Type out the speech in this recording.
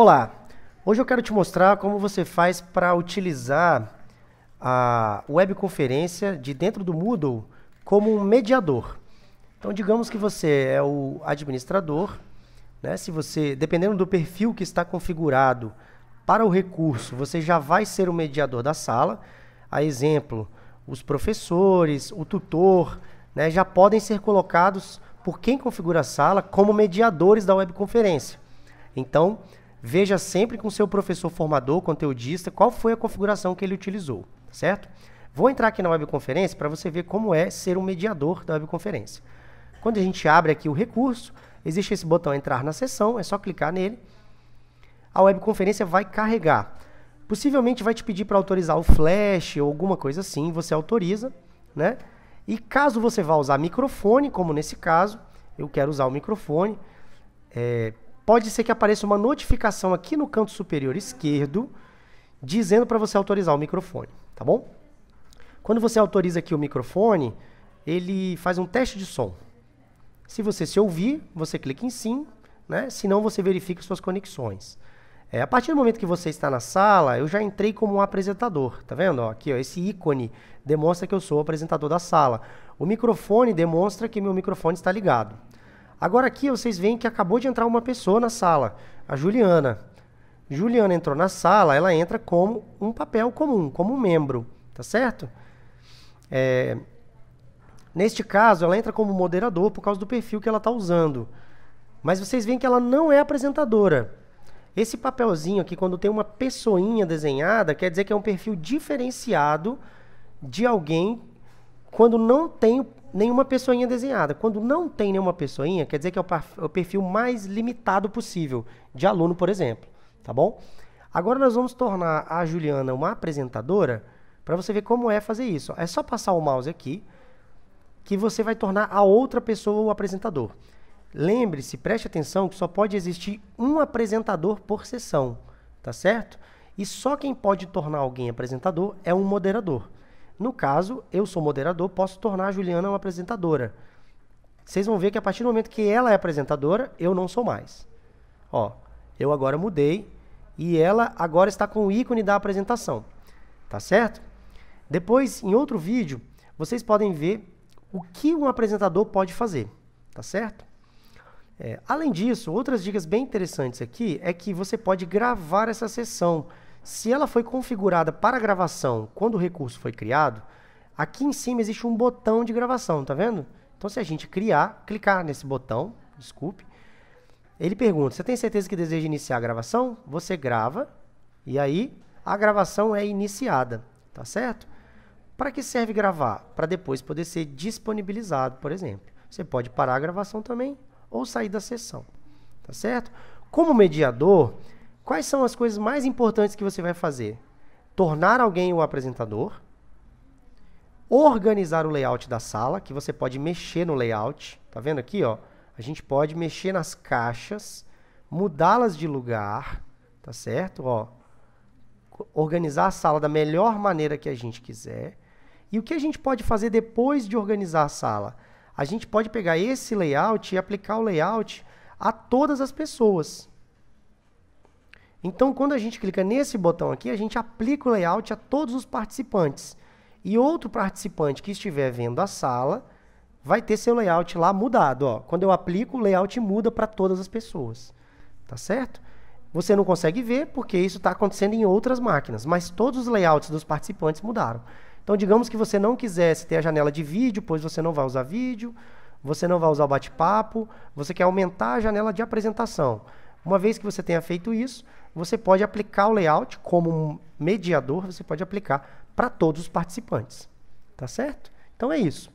Olá, hoje eu quero te mostrar como você faz para utilizar a webconferência de dentro do Moodle como um mediador. Então, digamos que você é o administrador, né? Se você, dependendo do perfil que está configurado para o recurso, você já vai ser o mediador da sala. A exemplo, os professores, o tutor, né, já podem ser colocados por quem configura a sala como mediadores da webconferência. Então, Veja sempre com seu professor formador, conteudista, qual foi a configuração que ele utilizou, tá certo? Vou entrar aqui na webconferência para você ver como é ser um mediador da webconferência. Quando a gente abre aqui o recurso, existe esse botão entrar na sessão, é só clicar nele. A webconferência vai carregar. Possivelmente vai te pedir para autorizar o flash ou alguma coisa assim, você autoriza, né? E caso você vá usar microfone, como nesse caso, eu quero usar o microfone, é, pode ser que apareça uma notificação aqui no canto superior esquerdo, dizendo para você autorizar o microfone, tá bom? Quando você autoriza aqui o microfone, ele faz um teste de som. Se você se ouvir, você clica em sim, né? Senão você verifica suas conexões. É, a partir do momento que você está na sala, eu já entrei como um apresentador, tá vendo? Ó, aqui, ó, esse ícone demonstra que eu sou o apresentador da sala. O microfone demonstra que meu microfone está ligado. Agora aqui vocês veem que acabou de entrar uma pessoa na sala, a Juliana. Juliana entrou na sala, ela entra como um papel comum, como um membro, tá certo? É, neste caso, ela entra como moderador por causa do perfil que ela está usando. Mas vocês veem que ela não é apresentadora. Esse papelzinho aqui, quando tem uma pessoinha desenhada, quer dizer que é um perfil diferenciado de alguém quando não tem nenhuma pessoinha desenhada. Quando não tem nenhuma pessoinha, quer dizer que é, é o perfil mais limitado possível de aluno, por exemplo, tá bom? Agora nós vamos tornar a Juliana uma apresentadora para você ver como é fazer isso. É só passar o mouse aqui que você vai tornar a outra pessoa o apresentador. Lembre-se, preste atenção que só pode existir um apresentador por sessão, tá certo? E só quem pode tornar alguém apresentador é um moderador. No caso, eu sou moderador, posso tornar a Juliana uma apresentadora. Vocês vão ver que a partir do momento que ela é apresentadora, eu não sou mais. Ó, eu agora mudei e ela agora está com o ícone da apresentação. Tá certo? Depois, em outro vídeo, vocês podem ver o que um apresentador pode fazer. Tá certo? É, além disso, outras dicas bem interessantes aqui é que você pode gravar essa sessão. Se ela foi configurada para gravação quando o recurso foi criado, aqui em cima existe um botão de gravação, tá vendo? Então se a gente criar, clicar nesse botão, desculpe, ele pergunta, você tem certeza que deseja iniciar a gravação? Você grava e aí a gravação é iniciada, tá certo? Para que serve gravar? Para depois poder ser disponibilizado, por exemplo. Você pode parar a gravação também ou sair da sessão, tá certo? Como mediador, Quais são as coisas mais importantes que você vai fazer? Tornar alguém o apresentador, organizar o layout da sala, que você pode mexer no layout, tá vendo aqui, ó? A gente pode mexer nas caixas, mudá-las de lugar, tá certo? Ó, organizar a sala da melhor maneira que a gente quiser. E o que a gente pode fazer depois de organizar a sala? A gente pode pegar esse layout e aplicar o layout a todas as pessoas. Então, quando a gente clica nesse botão aqui, a gente aplica o layout a todos os participantes. E outro participante que estiver vendo a sala vai ter seu layout lá mudado. Ó. Quando eu aplico, o layout muda para todas as pessoas. Tá certo? Você não consegue ver porque isso está acontecendo em outras máquinas, mas todos os layouts dos participantes mudaram. Então, digamos que você não quisesse ter a janela de vídeo, pois você não vai usar vídeo, você não vai usar o bate-papo, você quer aumentar a janela de apresentação. Uma vez que você tenha feito isso, você pode aplicar o layout como um mediador, você pode aplicar para todos os participantes. Tá certo? Então é isso.